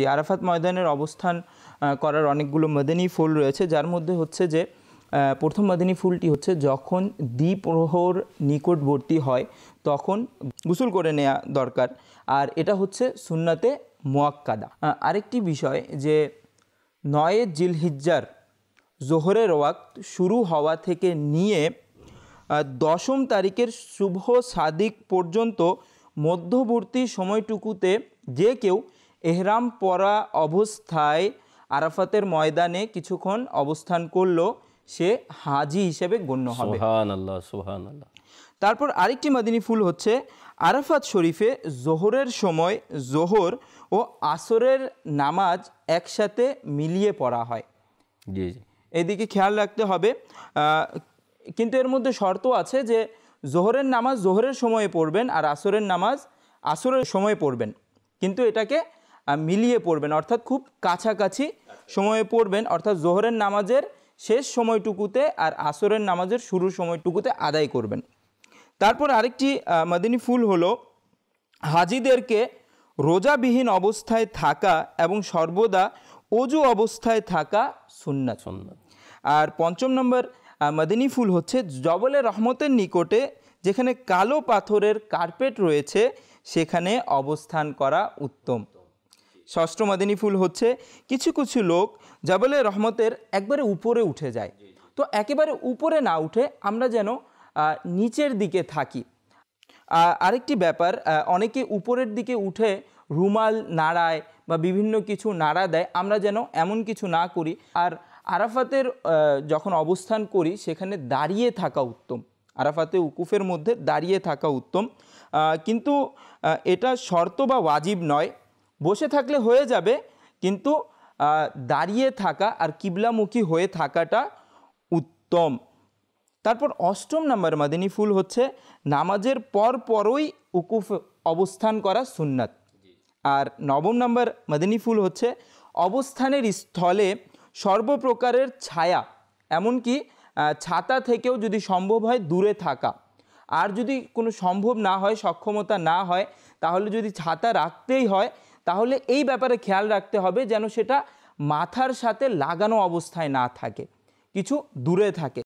মূর্তি আরাফাত ময়দানের অবস্থান করার অনেকগুলো মদিনী ফুল রয়েছে যার মধ্যে হচ্ছে যে প্রথম মদিনী ফুলটি হচ্ছে যখন দ্বিপ্রহর নিকটবর্তী হয় তখন গোসল করে নেওয়া দরকার আর এটা হচ্ছে সুন্নাতে মোয়াক্কাদা আরেকটি বিষয় যে নয়ে জিলহিজ্জার জোহরের ওয়াক্ত শুরু হওয়া থেকে নিয়ে দশম তারিখের শুভ সাদিক পর্যন্ত মধ্যবর্তী সময়টুকুতে যে কেউ এহরাম পরা অবস্থায় আরাফাতের ময়দানে কিছুক্ষণ অবস্থান করলো সে হাজি হিসেবে গণ্য হবে তারপর আরেকটি মাদিনী ফুল হচ্ছে আরাফাত শরীফে জোহরের সময় জোহর ও আসরের নামাজ একসাথে মিলিয়ে পড়া হয় জি এদিকে খেয়াল রাখতে হবে কিন্তু এর মধ্যে শর্ত আছে যে জোহরের নামাজ জোহরের সময়ে পড়বেন আর আসরের নামাজ আসরের সময়ে পড়বেন কিন্তু এটাকে মিলিয়ে পড়বেন অর্থাৎ খুব কাছাকাছি সময়ে পড়বেন অর্থাৎ জোহরের নামাজের শেষ সময়টুকুতে আর আসরের নামাজের শুরুর সময়টুকুতে আদায় করবেন তারপর আরেকটি মাদিনী ফুল হলো হাজিদেরকে রোজাবিহীন অবস্থায় থাকা এবং সর্বদা অজু অবস্থায় থাকা সুন্না আর পঞ্চম নম্বর মাদিনী ফুল হচ্ছে জবলে রহমতের নিকটে যেখানে কালো পাথরের কার্পেট রয়েছে সেখানে অবস্থান করা উত্তম ষষ্ঠ মাদিনী ফুল হচ্ছে কিছু কিছু লোক জাবলে রহমতের একবারে উপরে উঠে যায় তো একেবারে উপরে না উঠে আমরা যেন নিচের দিকে থাকি আরেকটি ব্যাপার অনেকে উপরের দিকে উঠে রুমাল নাড়ায় বা বিভিন্ন কিছু নাড়া দেয় আমরা যেন এমন কিছু না করি আর আরাফাতের যখন অবস্থান করি সেখানে দাঁড়িয়ে থাকা উত্তম আরাফাতে উকুফের মধ্যে দাঁড়িয়ে থাকা উত্তম কিন্তু এটা শর্ত বা ওয়াজিব নয় বসে থাকলে হয়ে যাবে কিন্তু দাঁড়িয়ে থাকা আর কিবলামুখী হয়ে থাকাটা উত্তম তারপর অষ্টম নাম্বার মাদিনী ফুল হচ্ছে নামাজের পর পরই উকুফ অবস্থান করা সুন্নাত আর নবম নাম্বার মাদিনী ফুল হচ্ছে অবস্থানের স্থলে সর্বপ্রকারের ছায়া এমনকি ছাতা থেকেও যদি সম্ভব হয় দূরে থাকা আর যদি কোনো সম্ভব না হয় সক্ষমতা না হয় তাহলে যদি ছাতা রাখতেই হয় তাহলে এই ব্যাপারে খেয়াল রাখতে হবে যেন সেটা মাথার সাথে লাগানো অবস্থায় না থাকে কিছু দূরে থাকে